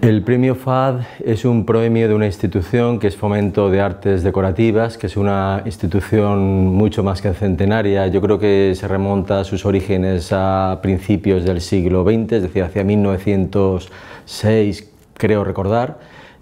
El Premio FAD es un premio de una institución que es Fomento de Artes Decorativas, que es una institución mucho más que centenaria. Yo creo que se remonta a sus orígenes a principios del siglo XX, es decir, hacia 1906, creo recordar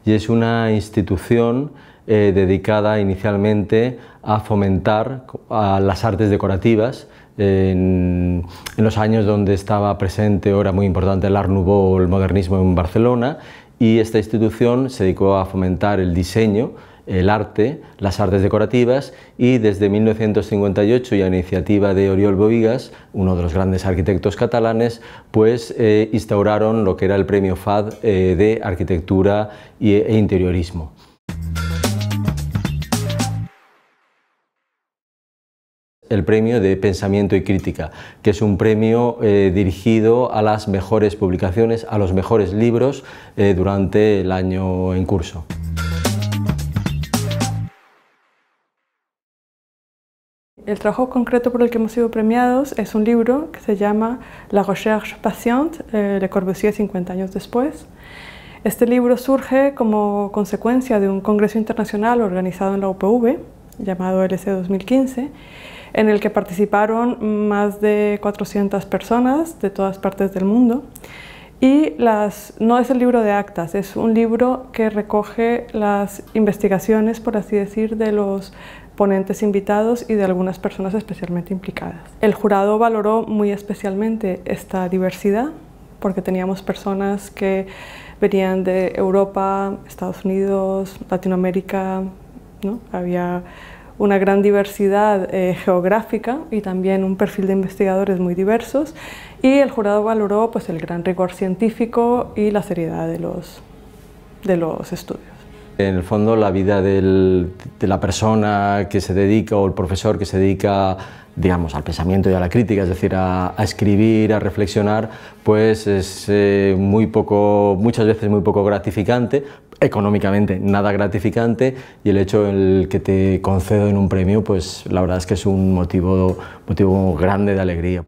y es una institución eh, dedicada inicialmente a fomentar las artes decorativas. En, en, los años donde estaba presente, ahora muy importante, el Art Nouveau, el modernismo en Barcelona, y esta institución se dedicó a fomentar el diseño el arte, las artes decorativas y desde 1958 y a iniciativa de Oriol Bovigas, uno de los grandes arquitectos catalanes, pues eh, instauraron lo que era el premio FAD eh, de arquitectura e interiorismo. el premio de Pensamiento y Crítica, que es un premio eh, dirigido a las mejores publicaciones, a los mejores libros durante el año en curso. El trabajo concreto por el que hemos sido premiados es un libro que se llama La Recherche Patiente, de eh, Corbusier 50 años después. Este libro surge como consecuencia de un congreso internacional organizado en la UPV, llamado LC 2015, en el que participaron más de 400 personas de todas partes del mundo. Y las, no es el libro de actas, es un libro que recoge las investigaciones, por así decir, de los ponentes invitados y de algunas personas especialmente implicadas. El jurado valoró muy especialmente esta diversidad porque teníamos personas que venían de Europa, Estados Unidos, Latinoamérica, había una gran diversidad eh, geográfica y también un perfil de investigadores muy diversos y el jurado valoró pues, el gran rigor científico y la seriedad de los, de los estudios. En el fondo, la vida de la persona que se dedica o el profesor que se dedica digamos, al pensamiento y a la crítica, es decir, a, escribir, a reflexionar, pues es eh, muy poco, muchas veces muy poco gratificante, económicamente nada gratificante, y el hecho el que te concedo en un premio, pues la verdad es que es un motivo, motivo grande de alegría.